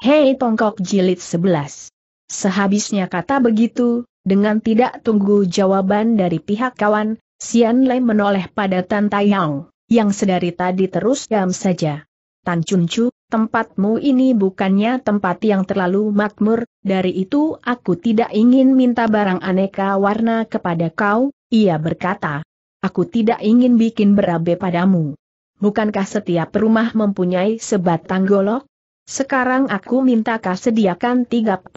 Hei Tongkok Jilid 11. Sehabisnya kata begitu, dengan tidak tunggu jawaban dari pihak kawan, Sian Lei menoleh pada Tan Taiyang, yang sedari tadi terus diam saja. Tan Chu, tempatmu ini bukannya tempat yang terlalu makmur, dari itu aku tidak ingin minta barang aneka warna kepada kau, ia berkata. Aku tidak ingin bikin berabe padamu. Bukankah setiap rumah mempunyai sebatang golok? Sekarang aku minta kau sediakan 36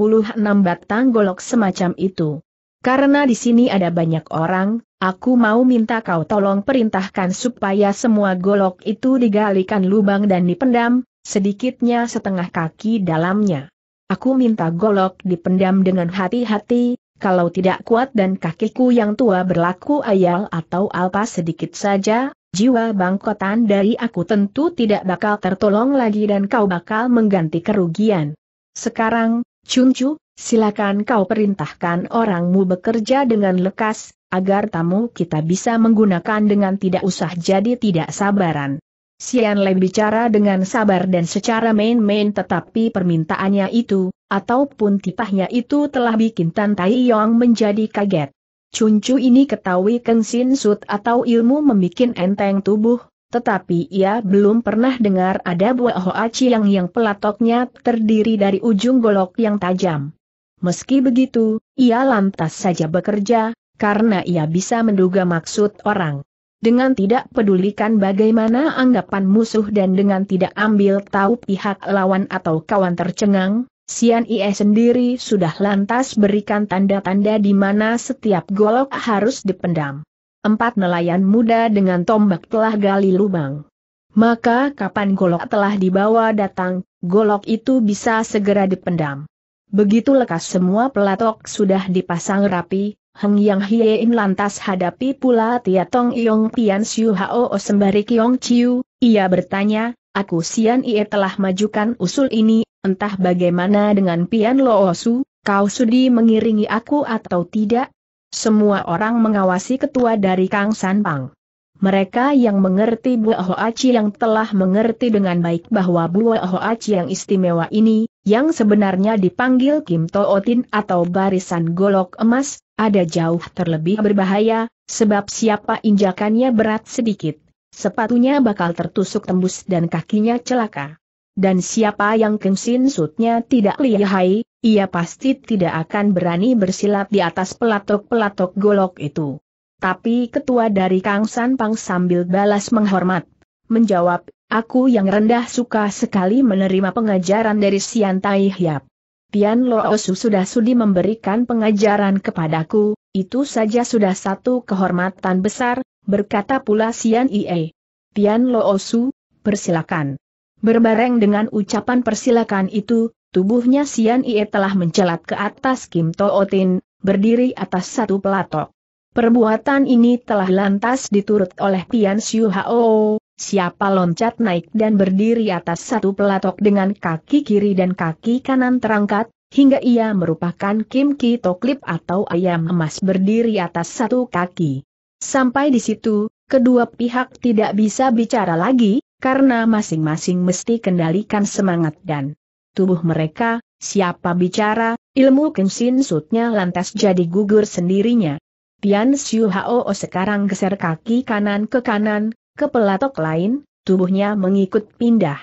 batang golok semacam itu. Karena di sini ada banyak orang, aku mau minta kau tolong perintahkan supaya semua golok itu digalikan lubang dan dipendam, sedikitnya setengah kaki dalamnya. Aku minta golok dipendam dengan hati-hati, kalau tidak kuat dan kakiku yang tua berlaku ayal atau alpa sedikit saja, jiwa bangkotan dari aku tentu tidak bakal tertolong lagi dan kau bakal mengganti kerugian. Sekarang, Cuncu, silakan kau perintahkan orangmu bekerja dengan lekas, agar tamu kita bisa menggunakan dengan tidak usah jadi tidak sabaran. Sian Le bicara dengan sabar dan secara main-main tetapi permintaannya itu, ataupun tipahnya itu telah bikin Tan Tai Yong menjadi kaget. Cuncu ini ketahui kensin sut atau ilmu membuat enteng tubuh, tetapi ia belum pernah dengar ada buah hoa yang yang pelatoknya terdiri dari ujung golok yang tajam. Meski begitu, ia lantas saja bekerja, karena ia bisa menduga maksud orang. Dengan tidak pedulikan bagaimana anggapan musuh dan dengan tidak ambil tahu pihak lawan atau kawan tercengang, Sian Ie sendiri sudah lantas berikan tanda-tanda di mana setiap golok harus dipendam. Empat nelayan muda dengan tombak telah gali lubang. Maka kapan golok telah dibawa datang, golok itu bisa segera dipendam. Begitu lekas semua pelatok sudah dipasang rapi, Heng Yang Hiein lantas hadapi pula Tia Tong Yong Pian Siu Hao sembari Kiong Chiu, ia bertanya, aku Sian Ie telah majukan usul ini Entah bagaimana dengan Pian Loosu, kau sudi mengiringi aku atau tidak? Semua orang mengawasi ketua dari Kang Sanpang. Mereka yang mengerti Buah Aci yang telah mengerti dengan baik bahwa Buah Aci yang istimewa ini, yang sebenarnya dipanggil Kim Tootin atau barisan golok emas, ada jauh terlebih berbahaya, sebab siapa injakannya berat sedikit, sepatunya bakal tertusuk tembus dan kakinya celaka. Dan siapa yang kengsin sutnya tidak lihai, ia pasti tidak akan berani bersilat di atas pelatok-pelatok golok itu. Tapi ketua dari Kang San Pang sambil balas menghormat, menjawab, aku yang rendah suka sekali menerima pengajaran dari Sian Tai Hiap. Tian Lo Osu sudah sudi memberikan pengajaran kepadaku, itu saja sudah satu kehormatan besar, berkata pula Sian Ie. Tian Lo Osu, persilakan. Berbareng dengan ucapan persilakan itu, tubuhnya Sian Ie telah mencelat ke atas Kim To Otin, berdiri atas satu pelatok. Perbuatan ini telah lantas diturut oleh Pian Siu Hao, siapa loncat naik dan berdiri atas satu pelatok dengan kaki kiri dan kaki kanan terangkat, hingga ia merupakan Kim Ki Toklip atau ayam emas berdiri atas satu kaki. Sampai di situ, kedua pihak tidak bisa bicara lagi, karena masing-masing mesti kendalikan semangat dan tubuh mereka, siapa bicara, ilmu kensin sutnya lantas jadi gugur sendirinya. Tian Xiu Hao sekarang geser kaki kanan ke kanan, ke pelatok lain, tubuhnya mengikut pindah.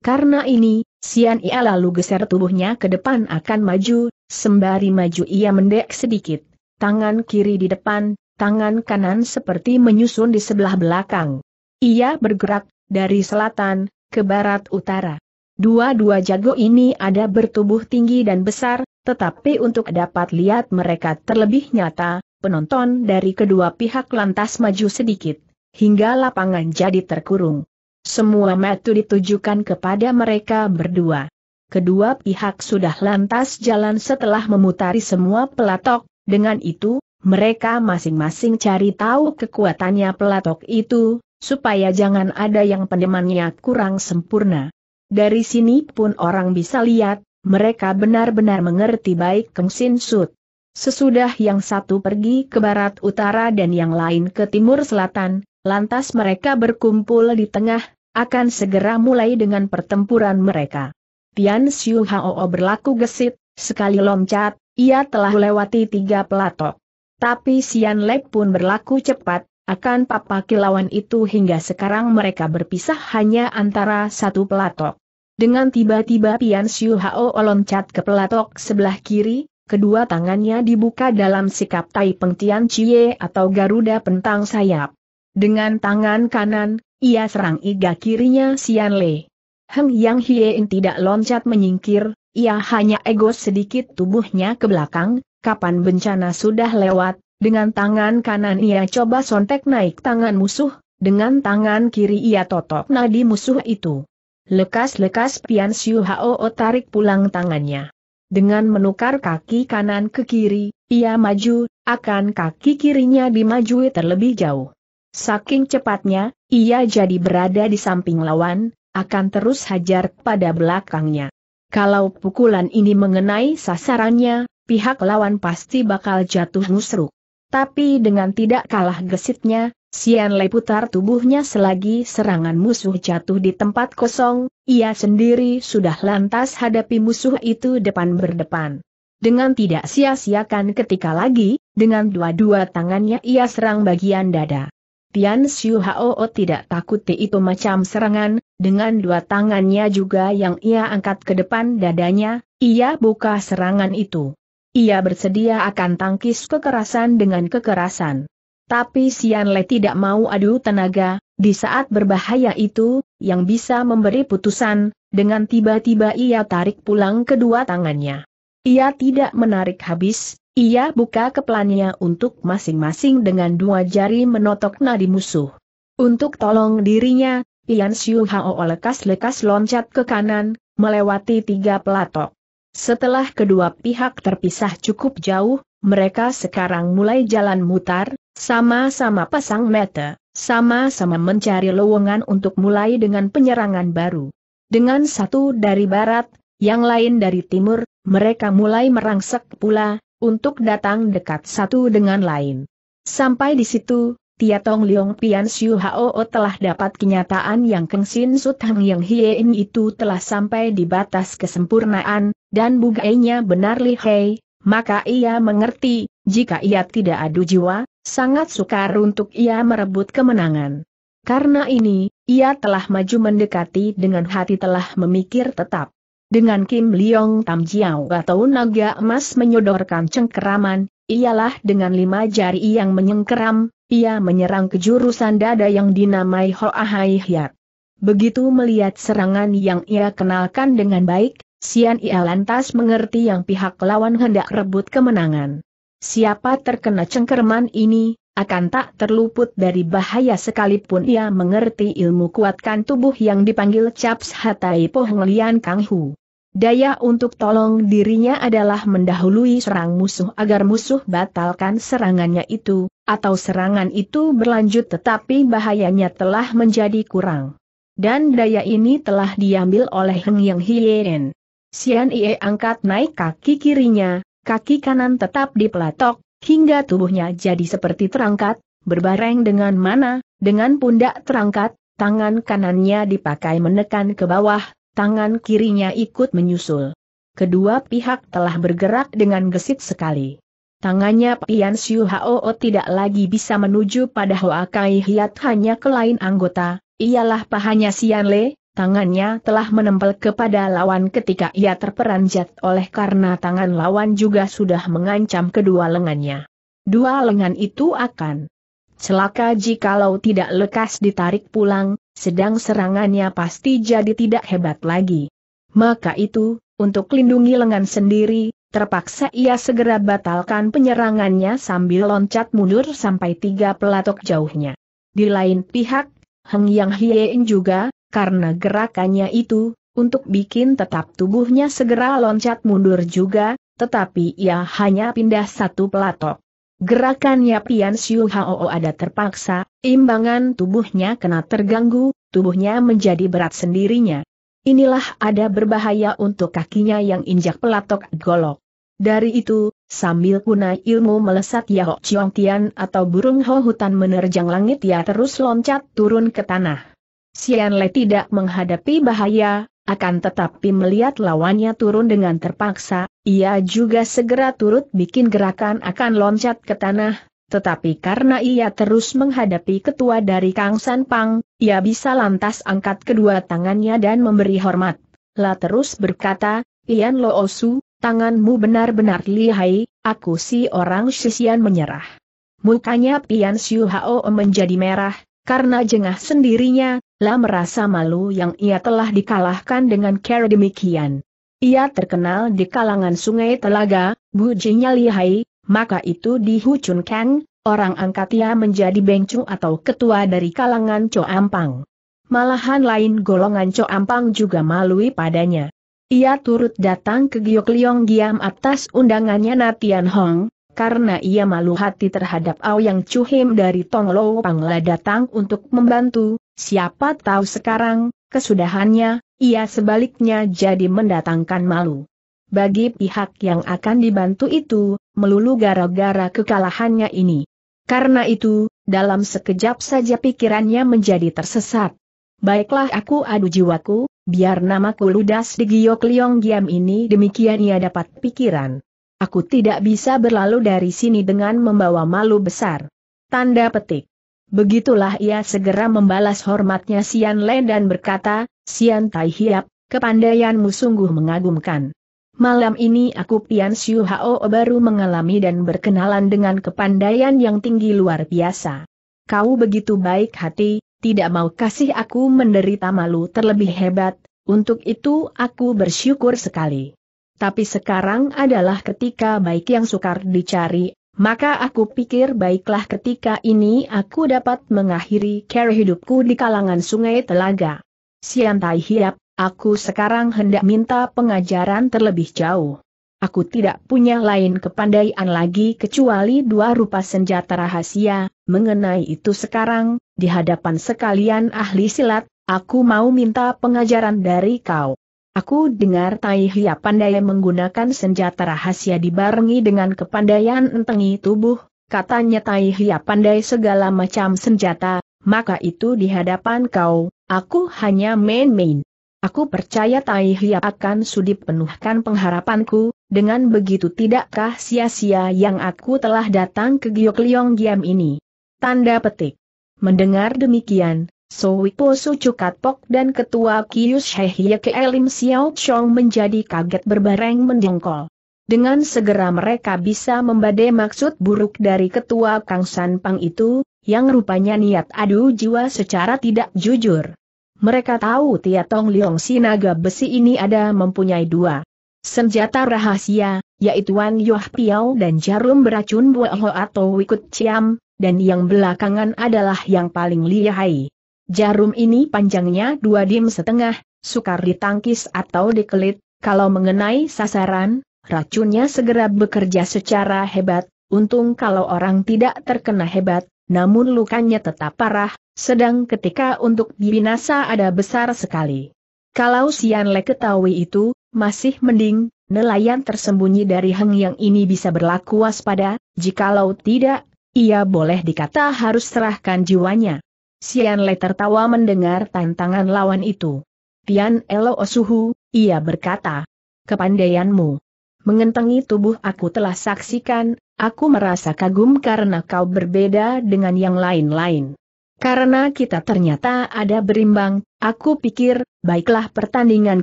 Karena ini, Sian Ia lalu geser tubuhnya ke depan akan maju, sembari maju ia mendek sedikit, tangan kiri di depan, tangan kanan seperti menyusun di sebelah belakang. Ia bergerak, dari selatan, ke barat utara. Dua-dua jago ini ada bertubuh tinggi dan besar, tetapi untuk dapat lihat mereka terlebih nyata, penonton dari kedua pihak lantas maju sedikit, hingga lapangan jadi terkurung. Semua metu ditujukan kepada mereka berdua. Kedua pihak sudah lantas jalan setelah memutari semua pelatok, dengan itu, mereka masing-masing cari tahu kekuatannya pelatok itu, supaya jangan ada yang pendemannya kurang sempurna. Dari sini pun orang bisa lihat, mereka benar-benar mengerti baik Keng Sin Sut. Sesudah yang satu pergi ke barat utara dan yang lain ke timur selatan, lantas mereka berkumpul di tengah, akan segera mulai dengan pertempuran mereka. Tian Xiu Hao berlaku gesit, sekali loncat, ia telah melewati tiga pelatok. Tapi Xian Lek pun berlaku cepat, akan papa kilauan itu hingga sekarang mereka berpisah hanya antara satu pelatok. Dengan tiba-tiba Pian Siu Hao loncat ke pelatok sebelah kiri, kedua tangannya dibuka dalam sikap Tai Peng Tian Chie atau Garuda Pentang Sayap. Dengan tangan kanan, ia serang iga kirinya Sian Le. Heng Yang Hiein tidak loncat menyingkir, ia hanya ego sedikit tubuhnya ke belakang, kapan bencana sudah lewat, dengan tangan kanan ia coba sontek naik tangan musuh, dengan tangan kiri ia totok nadi musuh itu. Lekas-lekas Pian Siu Hao tarik pulang tangannya. Dengan menukar kaki kanan ke kiri, ia maju, akan kaki kirinya dimaju terlebih jauh. Saking cepatnya, ia jadi berada di samping lawan, akan terus hajar pada belakangnya. Kalau pukulan ini mengenai sasarannya, pihak lawan pasti bakal jatuh musruk tapi dengan tidak kalah gesitnya, Sian Lei putar tubuhnya selagi serangan musuh jatuh di tempat kosong, ia sendiri sudah lantas hadapi musuh itu depan berdepan. Dengan tidak sia-siakan ketika lagi, dengan dua-dua tangannya ia serang bagian dada. Tian Xiu Hao tidak takuti itu macam serangan, dengan dua tangannya juga yang ia angkat ke depan dadanya, ia buka serangan itu. Ia bersedia akan tangkis kekerasan dengan kekerasan. Tapi Sian Le tidak mau adu tenaga, di saat berbahaya itu, yang bisa memberi putusan, dengan tiba-tiba ia tarik pulang kedua tangannya. Ia tidak menarik habis, ia buka kepelannya untuk masing-masing dengan dua jari menotok nadi musuh. Untuk tolong dirinya, Pian Siu Hao lekas-lekas loncat ke kanan, melewati tiga pelatok. Setelah kedua pihak terpisah cukup jauh, mereka sekarang mulai jalan mutar, sama-sama pasang mata, sama-sama mencari lowongan untuk mulai dengan penyerangan baru. Dengan satu dari barat, yang lain dari timur, mereka mulai merangsek pula, untuk datang dekat satu dengan lain. Sampai di situ, Tong Leong Pian Siu Hao telah dapat kenyataan yang Keng Sin Sut Hang Yang Hien itu telah sampai di batas kesempurnaan, dan bugainya benar lihai, maka ia mengerti, jika ia tidak adu jiwa, sangat sukar untuk ia merebut kemenangan. Karena ini, ia telah maju mendekati dengan hati telah memikir tetap. Dengan Kim Leong Tam Jiao atau naga emas menyodorkan cengkeraman, ialah dengan lima jari yang menyengkeram, ia menyerang kejurusan dada yang dinamai Hoa Hai Hyat. Begitu melihat serangan yang ia kenalkan dengan baik, Sian Ia lantas mengerti yang pihak lawan hendak rebut kemenangan. Siapa terkena cengkerman ini, akan tak terluput dari bahaya sekalipun ia mengerti ilmu kuatkan tubuh yang dipanggil Caps Hatai Lian Kang Hu. Daya untuk tolong dirinya adalah mendahului serang musuh agar musuh batalkan serangannya itu, atau serangan itu berlanjut tetapi bahayanya telah menjadi kurang. Dan daya ini telah diambil oleh Heng Yang Hien. Sian Ie angkat naik kaki kirinya, kaki kanan tetap di pelatok, hingga tubuhnya jadi seperti terangkat, berbareng dengan mana, dengan pundak terangkat, tangan kanannya dipakai menekan ke bawah, tangan kirinya ikut menyusul. Kedua pihak telah bergerak dengan gesit sekali. Tangannya Pian Siu Hao tidak lagi bisa menuju pada Hoa Kai Hiat hanya ke lain anggota, ialah pahanya Sian Le, Tangannya telah menempel kepada lawan ketika ia terperanjat oleh karena tangan lawan juga sudah mengancam kedua lengannya. Dua lengan itu akan celaka jikalau tidak lekas ditarik pulang, sedang serangannya pasti jadi tidak hebat lagi. Maka itu, untuk lindungi lengan sendiri, Terpaksa ia segera batalkan penyerangannya sambil loncat mundur sampai tiga pelatok jauhnya. Di lain pihak, Heng Yang Hien juga, karena gerakannya itu, untuk bikin tetap tubuhnya segera loncat mundur juga, tetapi ia hanya pindah satu pelatok. Gerakannya Pian Siu Hao ada terpaksa, imbangan tubuhnya kena terganggu, tubuhnya menjadi berat sendirinya. Inilah ada berbahaya untuk kakinya yang injak pelatok golok. Dari itu, sambil punai ilmu melesat Yahok Chiong Tian atau burung ho hutan menerjang langit ia terus loncat turun ke tanah. Sian Le tidak menghadapi bahaya, akan tetapi melihat lawannya turun dengan terpaksa, ia juga segera turut bikin gerakan akan loncat ke tanah, tetapi karena ia terus menghadapi ketua dari Kang San Pang, ia bisa lantas angkat kedua tangannya dan memberi hormat. La terus berkata, Pian Lo Osu, tanganmu benar-benar lihai, aku si orang Shisian menyerah. Mukanya Pian Siu Hao menjadi merah, karena jengah sendirinya, La merasa malu yang ia telah dikalahkan dengan cara demikian. Ia terkenal di kalangan sungai Telaga, bujinya lihai, maka itu di Hucun Kang, orang angkat ia menjadi bengcung atau ketua dari kalangan Coampang. Malahan lain golongan Coampang juga malui padanya. Ia turut datang ke Giok Liong Giam atas undangannya Natian Hong, karena ia malu hati terhadap yang Chuhim dari Tong Pang Pangla datang untuk membantu, siapa tahu sekarang, kesudahannya, ia sebaliknya jadi mendatangkan malu. Bagi pihak yang akan dibantu itu, melulu gara-gara kekalahannya ini. Karena itu, dalam sekejap saja pikirannya menjadi tersesat. Baiklah aku adu jiwaku, biar namaku ludas di Giok Liong Giam ini demikian ia dapat pikiran. Aku tidak bisa berlalu dari sini dengan membawa malu besar. Tanda petik. Begitulah ia segera membalas hormatnya Sian Le dan berkata, Sian Tai Hiap, kepandaianmu sungguh mengagumkan. Malam ini aku Pian Siu Hao baru mengalami dan berkenalan dengan kepandaian yang tinggi luar biasa. Kau begitu baik hati, tidak mau kasih aku menderita malu terlebih hebat, untuk itu aku bersyukur sekali tapi sekarang adalah ketika baik yang sukar dicari, maka aku pikir baiklah ketika ini aku dapat mengakhiri kera hidupku di kalangan sungai telaga. Sian Tai Hiap, aku sekarang hendak minta pengajaran terlebih jauh. Aku tidak punya lain kepandaian lagi kecuali dua rupa senjata rahasia, mengenai itu sekarang, di hadapan sekalian ahli silat, aku mau minta pengajaran dari kau. Aku dengar Tai Hia pandai menggunakan senjata rahasia dibarengi dengan kepandaian entengi tubuh, katanya Tai Hia pandai segala macam senjata, maka itu di hadapan kau, aku hanya main-main. Aku percaya Tai Hia akan sudi penuhkan pengharapanku, dengan begitu tidakkah sia-sia yang aku telah datang ke Giok Liong Giam ini. Tanda petik. Mendengar demikian, Su, Sucu Pok dan Ketua Kius Hehye Elim Xiao Chong menjadi kaget berbareng mendengkol. Dengan segera mereka bisa membadai maksud buruk dari Ketua Kang San Pang itu, yang rupanya niat adu jiwa secara tidak jujur. Mereka tahu Tia Tong Liong Sinaga Besi ini ada mempunyai dua senjata rahasia, yaitu Wan Yoh Piao dan jarum beracun Ho atau Wikut Ciam, dan yang belakangan adalah yang paling lihai. Jarum ini panjangnya dua dim setengah, sukar ditangkis atau dikelit, kalau mengenai sasaran, racunnya segera bekerja secara hebat, untung kalau orang tidak terkena hebat, namun lukanya tetap parah, sedang ketika untuk binasa ada besar sekali. Kalau Sian Le ketahui itu, masih mending, nelayan tersembunyi dari Heng yang ini bisa berlaku waspada, jikalau tidak, ia boleh dikata harus serahkan jiwanya. Sian Le tertawa mendengar tantangan lawan itu. Tian Elo Osuhu, ia berkata. Kepandaianmu. Mengentengi tubuh aku telah saksikan, aku merasa kagum karena kau berbeda dengan yang lain-lain. Karena kita ternyata ada berimbang, aku pikir, baiklah pertandingan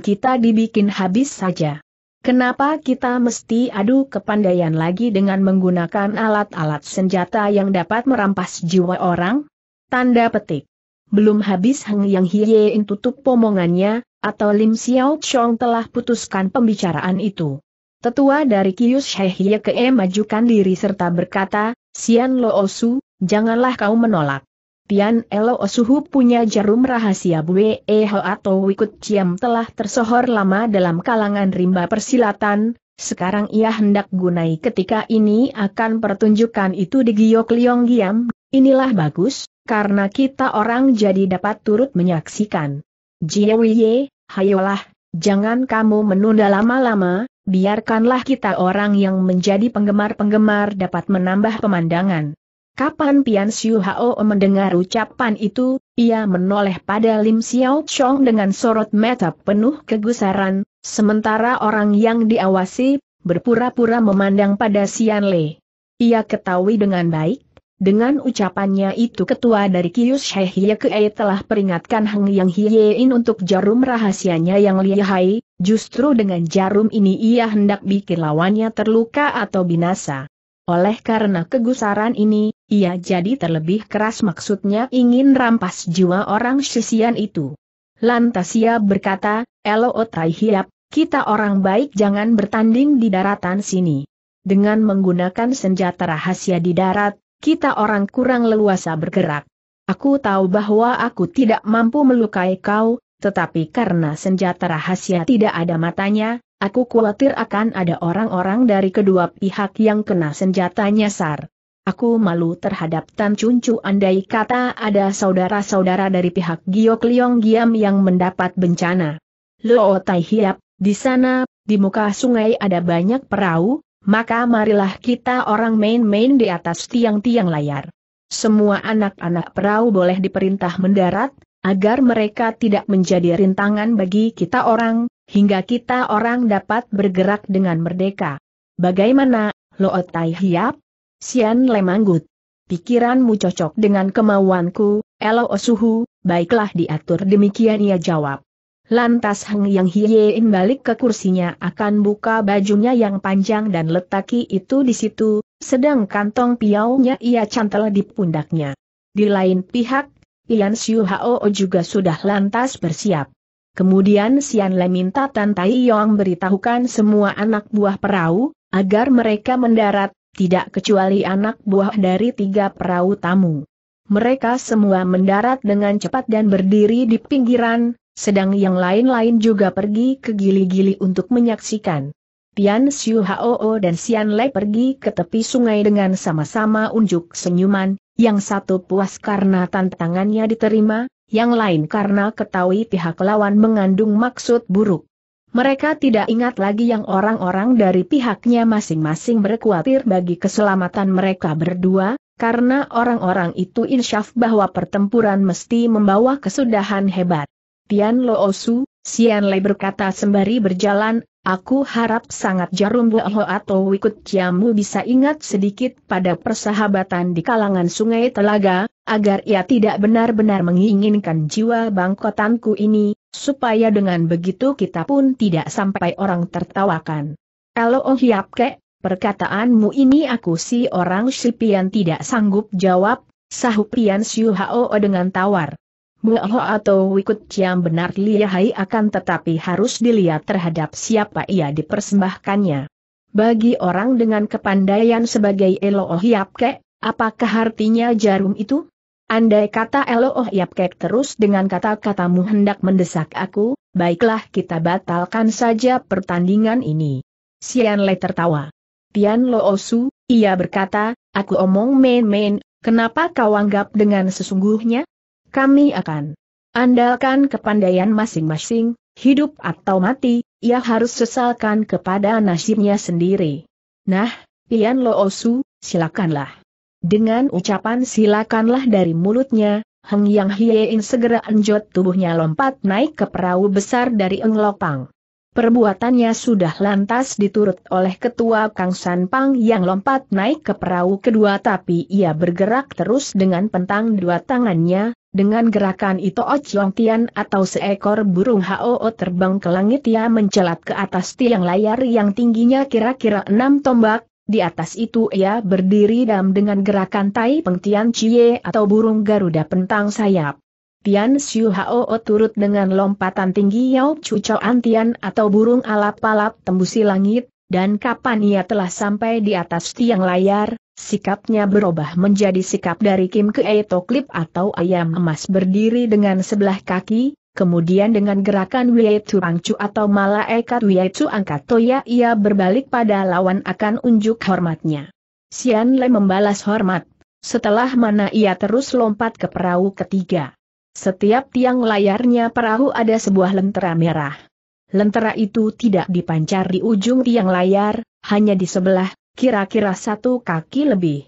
kita dibikin habis saja. Kenapa kita mesti adu kepandaian lagi dengan menggunakan alat-alat senjata yang dapat merampas jiwa orang? Tanda petik. Belum habis Heng Yang in tutup pomongannya, atau Lim Xiao Chong telah putuskan pembicaraan itu. Tetua dari Kius Hye Ke e majukan diri serta berkata, Sian Lo Osu, janganlah kau menolak. Pian Lo Osuhu punya jarum rahasia Bue Eho atau Wikut Ciam telah tersohor lama dalam kalangan rimba persilatan, sekarang ia hendak gunai ketika ini akan pertunjukan itu di Giok Liong Giam, inilah bagus, karena kita orang jadi dapat turut menyaksikan. Jiawiye, hayolah, jangan kamu menunda lama-lama, biarkanlah kita orang yang menjadi penggemar-penggemar dapat menambah pemandangan. Kapan Pian Siu Hao mendengar ucapan itu, ia menoleh pada Lim Xiao Chong dengan sorot mata penuh kegusaran, sementara orang yang diawasi, berpura-pura memandang pada Sian Le. Ia ketahui dengan baik, dengan ucapannya itu ketua dari Kius Shehye Kee telah peringatkan Heng Yang Hyein untuk jarum rahasianya yang lihai, justru dengan jarum ini ia hendak bikin lawannya terluka atau binasa. Oleh karena kegusaran ini, ia jadi terlebih keras maksudnya ingin rampas jiwa orang sisian itu. Lantas ia berkata, Elo Otai Hiap, kita orang baik jangan bertanding di daratan sini. Dengan menggunakan senjata rahasia di darat, kita orang kurang leluasa bergerak. Aku tahu bahwa aku tidak mampu melukai kau, tetapi karena senjata rahasia tidak ada matanya, aku khawatir akan ada orang-orang dari kedua pihak yang kena senjata nyasar. Aku malu terhadap Tan Cuncu andai kata ada saudara-saudara dari pihak Giok Leong Giam yang mendapat bencana. Lo Tai Hiap, di sana, di muka sungai ada banyak perahu, maka marilah kita orang main-main di atas tiang-tiang layar. Semua anak-anak perahu boleh diperintah mendarat, agar mereka tidak menjadi rintangan bagi kita orang, hingga kita orang dapat bergerak dengan merdeka. Bagaimana, Lootai Hiap? Sian Lemanggut. Pikiranmu cocok dengan kemauanku, Elo Osuhu, baiklah diatur demikian ia jawab. Lantas Heng Yang Hiein balik ke kursinya akan buka bajunya yang panjang dan letaki itu di situ, sedang kantong piaunya ia cantel di pundaknya. Di lain pihak, Ian Siu Hao juga sudah lantas bersiap. Kemudian Sian Le minta Tan Tai Yong beritahukan semua anak buah perahu, agar mereka mendarat, tidak kecuali anak buah dari tiga perahu tamu. Mereka semua mendarat dengan cepat dan berdiri di pinggiran, sedang yang lain-lain juga pergi ke gili-gili untuk menyaksikan. Tian Xiu Hoo dan Xian Lei pergi ke tepi sungai dengan sama-sama unjuk senyuman, yang satu puas karena tantangannya diterima, yang lain karena ketahui pihak lawan mengandung maksud buruk. Mereka tidak ingat lagi yang orang-orang dari pihaknya masing-masing berkhawatir bagi keselamatan mereka berdua, karena orang-orang itu insyaf bahwa pertempuran mesti membawa kesudahan hebat. Tian Lo Osu, Sian Le berkata sembari berjalan, Aku harap sangat jarum Boho atau Wikut Jamu bisa ingat sedikit pada persahabatan di kalangan sungai Telaga, agar ia tidak benar-benar menginginkan jiwa bangkotanku ini, supaya dengan begitu kita pun tidak sampai orang tertawakan. Kalau Oh Kek, perkataanmu ini aku si orang Sipian tidak sanggup jawab, Sahupian Rian Siu Hao dengan tawar. Boho atau Wikut Ciam benar lihai akan tetapi harus dilihat terhadap siapa ia dipersembahkannya. Bagi orang dengan kepandaian sebagai Eloh Yapke, apakah artinya jarum itu? Andai kata Eloh Yapke terus dengan kata-katamu hendak mendesak aku, baiklah kita batalkan saja pertandingan ini. Sian Le tertawa. Tian loosu, ia berkata, aku omong main-main, kenapa kau anggap dengan sesungguhnya? Kami akan andalkan kepandaian masing-masing, hidup atau mati, ia harus sesalkan kepada nasibnya sendiri. Nah, Pian Loosu, silakanlah. Dengan ucapan silakanlah dari mulutnya, Heng Yang Hiein segera enjot tubuhnya lompat naik ke perahu besar dari Eng Lopang. Perbuatannya sudah lantas diturut oleh ketua Kang san pang yang lompat naik ke perahu kedua tapi ia bergerak terus dengan pentang dua tangannya, dengan gerakan Ito oh Chiong Tian atau seekor burung HOO terbang ke langit ia mencelat ke atas tiang layar yang tingginya kira-kira enam tombak, di atas itu ia berdiri dam dengan gerakan Tai Peng Tian Chie atau burung Garuda Pentang Sayap. Tian Xiu Hao turut dengan lompatan tinggi Yao Chu Choan Tian atau burung alap-alap tembusi langit, dan kapan ia telah sampai di atas tiang layar, sikapnya berubah menjadi sikap dari Kim ke Etoklip atau ayam emas berdiri dengan sebelah kaki, kemudian dengan gerakan Wietu Angcu atau malah Ekat Wietu Angkat Toya ia berbalik pada lawan akan unjuk hormatnya. Sian Le membalas hormat, setelah mana ia terus lompat ke perahu ketiga. Setiap tiang layarnya perahu ada sebuah lentera merah. Lentera itu tidak dipancar di ujung tiang layar, hanya di sebelah, kira-kira satu kaki lebih.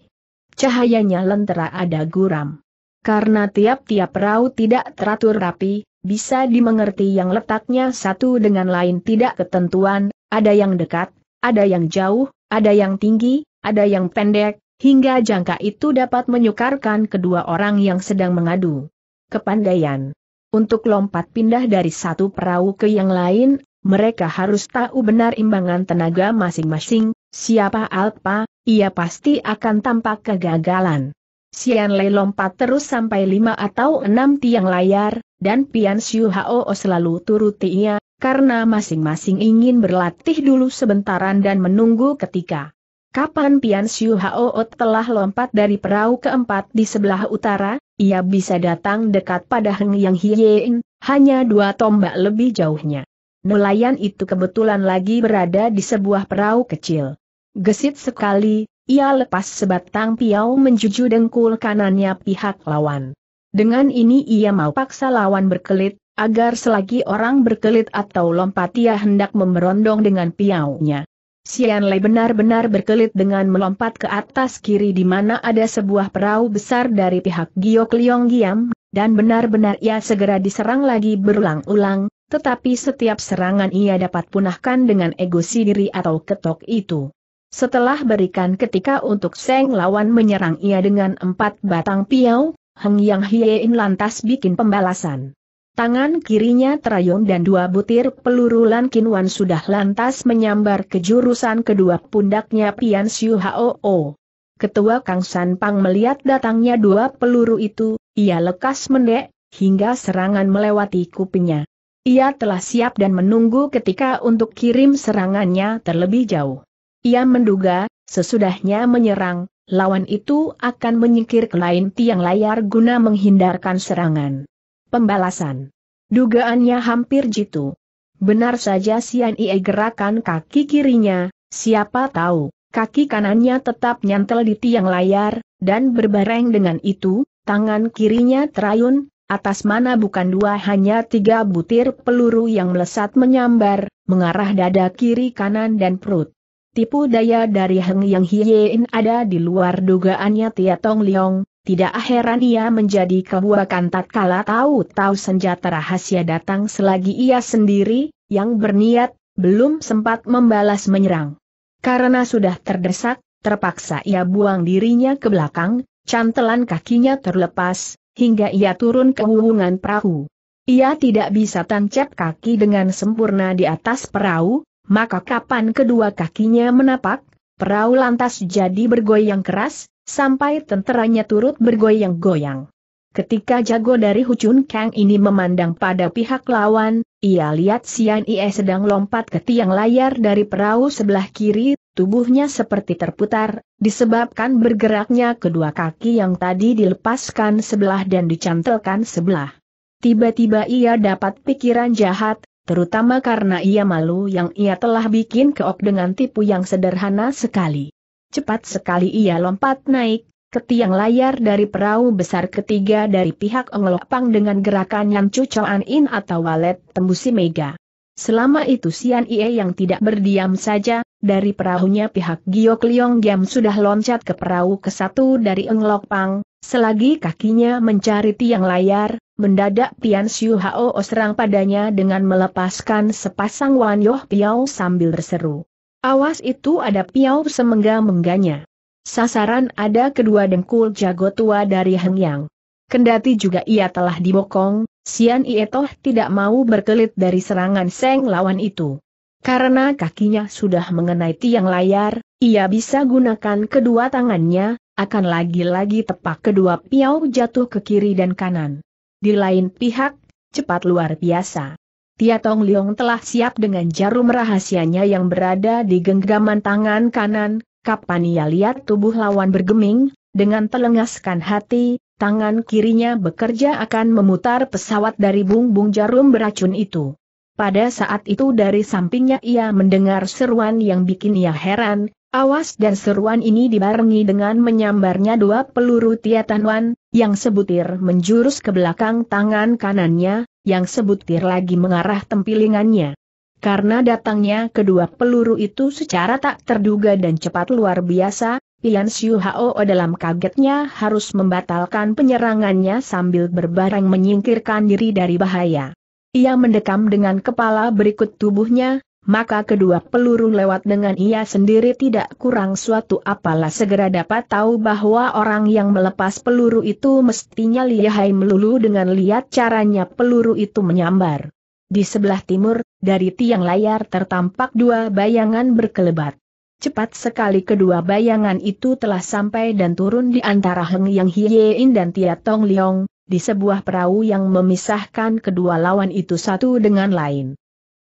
Cahayanya lentera ada guram. Karena tiap-tiap perahu tidak teratur rapi, bisa dimengerti yang letaknya satu dengan lain tidak ketentuan, ada yang dekat, ada yang jauh, ada yang tinggi, ada yang pendek, hingga jangka itu dapat menyukarkan kedua orang yang sedang mengadu. Kepandaian untuk lompat pindah dari satu perahu ke yang lain, mereka harus tahu benar imbangan tenaga masing-masing, siapa alpa, ia pasti akan tampak kegagalan. Si'an Lei lompat terus sampai lima atau enam tiang layar, dan Pian Xiu Hao selalu turuti ia, karena masing-masing ingin berlatih dulu sebentaran dan menunggu ketika. Kapan Pian Xiu Hao telah lompat dari perahu keempat di sebelah utara, ia bisa datang dekat pada Heng Yang Hien, hanya dua tombak lebih jauhnya. Nelayan itu kebetulan lagi berada di sebuah perahu kecil. Gesit sekali, ia lepas sebatang piau menjuju dengkul kanannya pihak lawan. Dengan ini ia mau paksa lawan berkelit, agar selagi orang berkelit atau lompat ia hendak memberondong dengan piaunya. Xian Lei benar-benar berkelit dengan melompat ke atas kiri di mana ada sebuah perahu besar dari pihak Giok Leong Giam, dan benar-benar ia segera diserang lagi berulang-ulang, tetapi setiap serangan ia dapat punahkan dengan ego sendiri atau ketok itu. Setelah berikan ketika untuk Seng lawan menyerang ia dengan empat batang piau, Heng Yang Hiein lantas bikin pembalasan. Tangan kirinya terayun dan dua butir peluru Lan Kinwan sudah lantas menyambar ke jurusan kedua pundaknya Pian Siu Hao. Ketua Kang San Pang melihat datangnya dua peluru itu, ia lekas mendek, hingga serangan melewati kupingnya. Ia telah siap dan menunggu ketika untuk kirim serangannya terlebih jauh. Ia menduga, sesudahnya menyerang, lawan itu akan menyingkir ke lain tiang layar guna menghindarkan serangan. Pembalasan. Dugaannya hampir jitu. Benar saja Sian Ie gerakan kaki kirinya, siapa tahu, kaki kanannya tetap nyantel di tiang layar, dan berbareng dengan itu, tangan kirinya terayun, atas mana bukan dua hanya tiga butir peluru yang melesat menyambar, mengarah dada kiri kanan dan perut. Tipu daya dari Heng Yang Hien ada di luar dugaannya Tia Tong Liong, tidak heran ia menjadi kebuakan tatkala tahu-tahu senjata rahasia datang selagi ia sendiri, yang berniat, belum sempat membalas menyerang. Karena sudah terdesak, terpaksa ia buang dirinya ke belakang, cantelan kakinya terlepas, hingga ia turun ke hubungan perahu. Ia tidak bisa tancap kaki dengan sempurna di atas perahu, maka kapan kedua kakinya menapak, Perahu lantas jadi bergoyang keras, sampai tenteranya turut bergoyang-goyang. Ketika jago dari Hucun Kang ini memandang pada pihak lawan, ia lihat Sian Ie sedang lompat ke tiang layar dari perahu sebelah kiri, tubuhnya seperti terputar, disebabkan bergeraknya kedua kaki yang tadi dilepaskan sebelah dan dicantelkan sebelah. Tiba-tiba ia dapat pikiran jahat, terutama karena ia malu yang ia telah bikin keok dengan tipu yang sederhana sekali. Cepat sekali ia lompat naik, ke tiang layar dari perahu besar ketiga dari pihak Englopang dengan gerakan yang cucoan in atau walet tembusi mega. Selama itu Sian Ie yang tidak berdiam saja, dari perahunya pihak Giok Liong Giam sudah loncat ke perahu ke satu dari Englok Pang, selagi kakinya mencari tiang layar, mendadak Tian Xiu Hao serang padanya dengan melepaskan sepasang Wan Yoh Piao sambil berseru. Awas itu ada Piao semengga-mengganya. Sasaran ada kedua dengkul jago tua dari Hengyang. Kendati juga ia telah dibokong, Sian Ietoh tidak mau berkelit dari serangan Seng lawan itu. Karena kakinya sudah mengenai tiang layar, ia bisa gunakan kedua tangannya, akan lagi-lagi tepak kedua piau jatuh ke kiri dan kanan. Di lain pihak, cepat luar biasa. Tia Tong Liong telah siap dengan jarum rahasianya yang berada di genggaman tangan kanan, kapan ia lihat tubuh lawan bergeming, dengan telengaskan hati, tangan kirinya bekerja akan memutar pesawat dari bung-bung jarum beracun itu. Pada saat itu dari sampingnya ia mendengar seruan yang bikin ia heran, awas dan seruan ini dibarengi dengan menyambarnya dua peluru tiatanwan, yang sebutir menjurus ke belakang tangan kanannya, yang sebutir lagi mengarah tempilingannya. Karena datangnya kedua peluru itu secara tak terduga dan cepat luar biasa, Pian Siu Hao dalam kagetnya harus membatalkan penyerangannya sambil berbareng menyingkirkan diri dari bahaya. Ia mendekam dengan kepala berikut tubuhnya, maka kedua peluru lewat dengan ia sendiri tidak kurang suatu apalah segera dapat tahu bahwa orang yang melepas peluru itu mestinya lihai melulu dengan lihat caranya peluru itu menyambar. Di sebelah timur, dari tiang layar tertampak dua bayangan berkelebat. Cepat sekali kedua bayangan itu telah sampai dan turun di antara Heng Yang Hiein dan Tia Tong Liong, di sebuah perahu yang memisahkan kedua lawan itu satu dengan lain.